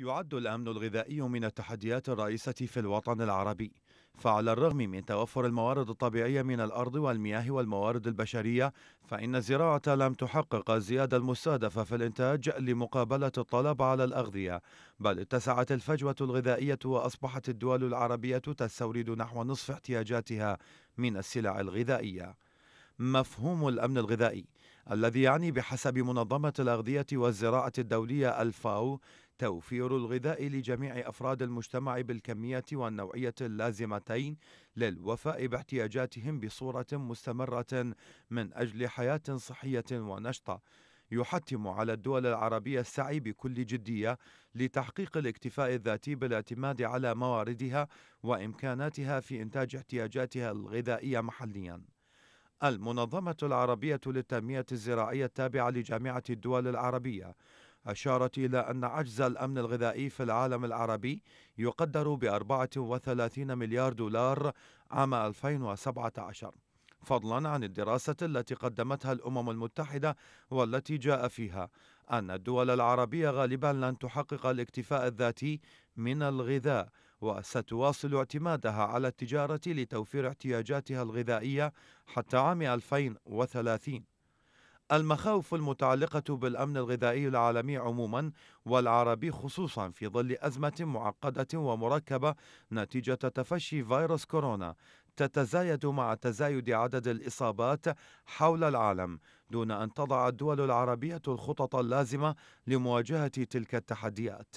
يعد الأمن الغذائي من التحديات الرئيسة في الوطن العربي فعلى الرغم من توفر الموارد الطبيعية من الأرض والمياه والموارد البشرية فإن الزراعة لم تحقق الزيادة المستهدفة في الإنتاج لمقابلة الطلب على الأغذية بل اتسعت الفجوة الغذائية وأصبحت الدول العربية تستورد نحو نصف احتياجاتها من السلع الغذائية مفهوم الأمن الغذائي الذي يعني بحسب منظمة الأغذية والزراعة الدولية الفاو توفير الغذاء لجميع أفراد المجتمع بالكمية والنوعية اللازمتين للوفاء باحتياجاتهم بصورة مستمرة من أجل حياة صحية ونشطة يحتم على الدول العربية السعي بكل جدية لتحقيق الاكتفاء الذاتي بالاعتماد على مواردها وإمكاناتها في إنتاج احتياجاتها الغذائية محلياً المنظمة العربية للتنمية الزراعية التابعة لجامعة الدول العربية أشارت إلى أن عجز الأمن الغذائي في العالم العربي يقدر ب 34 مليار دولار عام 2017 فضلا عن الدراسة التي قدمتها الأمم المتحدة والتي جاء فيها أن الدول العربية غالبا لن تحقق الاكتفاء الذاتي من الغذاء وستواصل اعتمادها على التجارة لتوفير احتياجاتها الغذائية حتى عام 2030 المخاوف المتعلقة بالأمن الغذائي العالمي عموما والعربي خصوصا في ظل أزمة معقدة ومركبة نتيجة تفشي فيروس كورونا تتزايد مع تزايد عدد الإصابات حول العالم دون أن تضع الدول العربية الخطط اللازمة لمواجهة تلك التحديات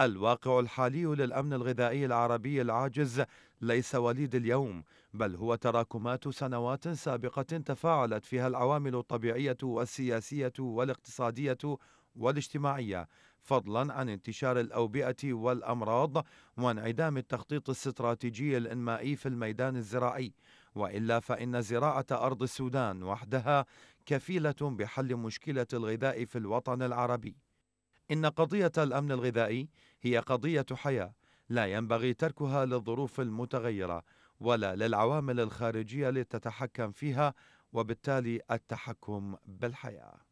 الواقع الحالي للأمن الغذائي العربي العاجز ليس وليد اليوم بل هو تراكمات سنوات سابقة تفاعلت فيها العوامل الطبيعية والسياسية والاقتصادية والاجتماعية فضلا عن انتشار الأوبئة والأمراض وانعدام التخطيط الاستراتيجي الإنمائي في الميدان الزراعي وإلا فإن زراعة أرض السودان وحدها كفيلة بحل مشكلة الغذاء في الوطن العربي إن قضية الأمن الغذائي هي قضية حياة لا ينبغي تركها للظروف المتغيرة ولا للعوامل الخارجية لتتحكم فيها وبالتالي التحكم بالحياة